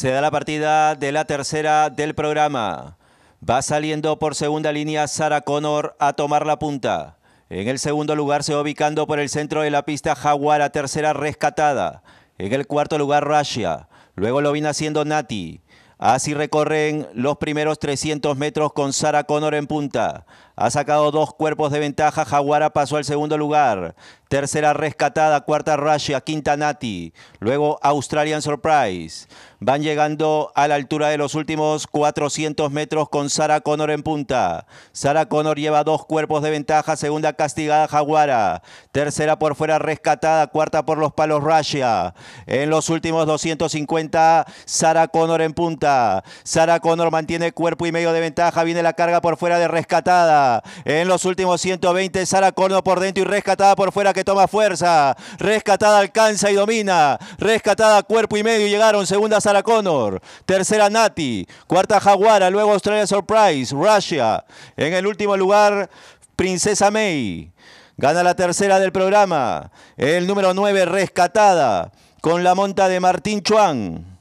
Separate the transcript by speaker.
Speaker 1: Se da la partida de la tercera del programa. Va saliendo por segunda línea Sara Connor a tomar la punta. En el segundo lugar se va ubicando por el centro de la pista Jaguar tercera rescatada. En el cuarto lugar Russia. Luego lo viene haciendo Nati. Así recorren los primeros 300 metros con Sara Connor en punta. Ha sacado dos cuerpos de ventaja. Jaguara pasó al segundo lugar. Tercera rescatada, cuarta Raya, quinta Nati. Luego Australian Surprise. Van llegando a la altura de los últimos 400 metros con Sara Connor en punta. Sara Connor lleva dos cuerpos de ventaja. Segunda castigada Jaguara. Tercera por fuera rescatada. Cuarta por los palos Russia. En los últimos 250, Sara Connor en punta. Sara Connor mantiene cuerpo y medio de ventaja. Viene la carga por fuera de rescatada. En los últimos 120, Sara Connor por dentro y rescatada por fuera que toma fuerza. Rescatada alcanza y domina. Rescatada cuerpo y medio. Llegaron segunda Sarah Connor. Tercera Nati. Cuarta Jaguara. Luego Australia Surprise. Russia. En el último lugar, Princesa May. Gana la tercera del programa. El número 9, rescatada. Con la monta de Martín Chuan.